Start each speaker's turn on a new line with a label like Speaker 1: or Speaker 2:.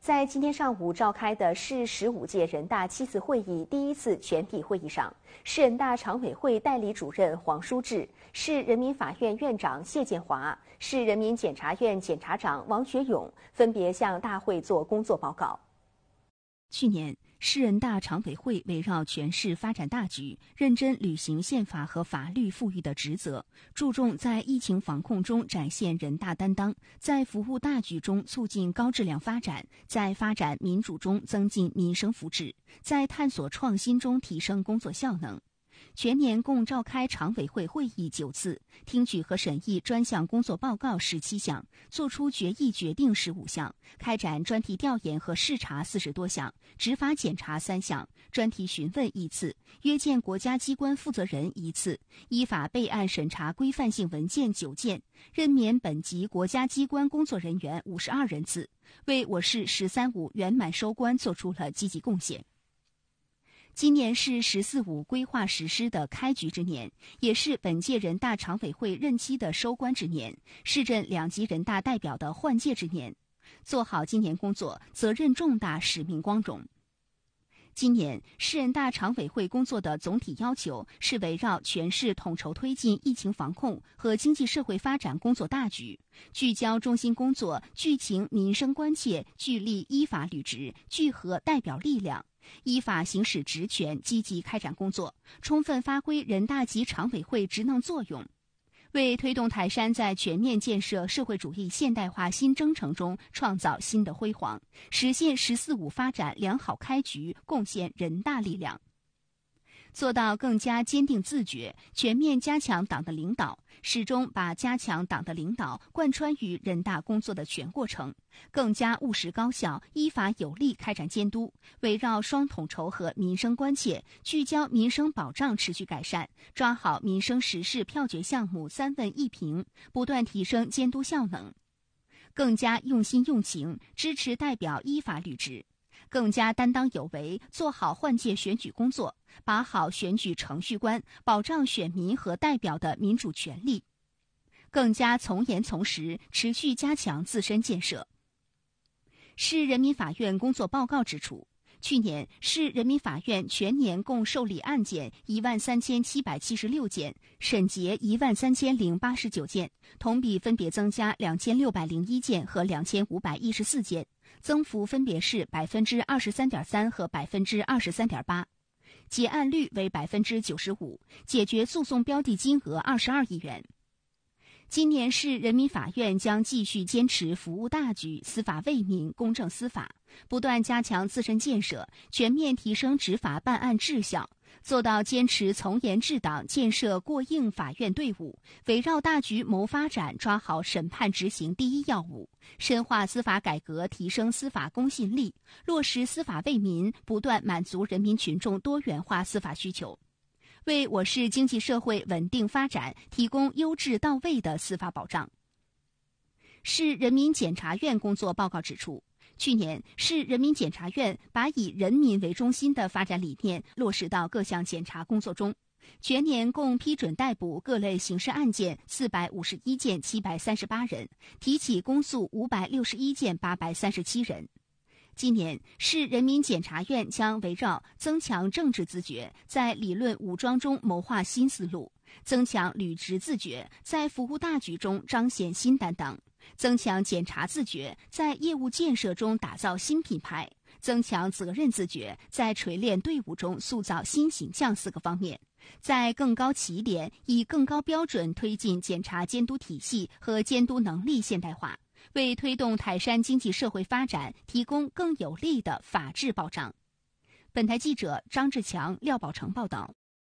Speaker 1: 在今天上午召开的市十五届人大七次会议第一次全体会议上，市人大常委会代理主任黄书志、市人民法院院长谢建华、市人民检察院检察长王学勇分别向大会作工作报告。去年，市人大常委会围绕全市发展大局，认真履行宪法和法律赋予的职责，注重在疫情防控中展现人大担当，在服务大局中促进高质量发展，在发展民主中增进民生福祉，在探索创新中提升工作效能。全年共召开常委会会议九次，听取和审议专项工作报告十七项，作出决议决定十五项，开展专题调研和视察四十多项，执法检查三项，专题询问一次，约见国家机关负责人一次，依法备案审查规范性文件九件，任免本级国家机关工作人员五十二人次，为我市“十三五”圆满收官作出了积极贡献。今年是“十四五”规划实施的开局之年，也是本届人大常委会任期的收官之年，市镇两级人大代表的换届之年。做好今年工作，责任重大，使命光荣。今年市人大常委会工作的总体要求是围绕全市统筹推进疫情防控和经济社会发展工作大局，聚焦中心工作，聚情民生关切，聚力依法履职，聚合代表力量，依法行使职权，积极开展工作，充分发挥人大及常委会职能作用。为推动台山在全面建设社会主义现代化新征程中创造新的辉煌，实现“十四五”发展良好开局，贡献人大力量。做到更加坚定自觉，全面加强党的领导，始终把加强党的领导贯穿于人大工作的全过程，更加务实高效、依法有力开展监督，围绕双统筹和民生关切，聚焦民生保障持续改善，抓好民生实事票决项目“三问一评”，不断提升监督效能，更加用心用情支持代表依法履职。更加担当有为，做好换届选举工作，把好选举程序关，保障选民和代表的民主权利；更加从严从实，持续加强自身建设。市人民法院工作报告指出。去年，市人民法院全年共受理案件一万三千七百七十六件，审结一万三千零八十九件，同比分别增加两千六百零一件和两千五百一十四件，增幅分别是百分之二十三点三和百分之二十三点八，结案率为百分之九十五，解决诉讼标的金额二十二亿元。今年市人民法院将继续坚持服务大局、司法为民、公正司法，不断加强自身建设，全面提升执法办案质效，做到坚持从严治党，建设过硬法院队伍；围绕大局谋发展，抓好审判执行第一要务，深化司法改革，提升司法公信力，落实司法为民，不断满足人民群众多元化司法需求。为我市经济社会稳定发展提供优质到位的司法保障。市人民检察院工作报告指出，去年市人民检察院把以人民为中心的发展理念落实到各项检查工作中，全年共批准逮捕各类刑事案件四百五十一件七百三十八人，提起公诉五百六十一件八百三十七人。今年，市人民检察院将围绕增强政治自觉，在理论武装中谋划新思路；增强履职自觉，在服务大局中彰显新担当；增强检察自觉，在业务建设中打造新品牌；增强责任自觉，在锤炼队伍中塑造新形象。四个方面，在更高起点、以更高标准推进检察监督体系和监督能力现代化。为推动台山经济社会发展提供更有力的法治保障。本台记者张志强、廖宝成报道。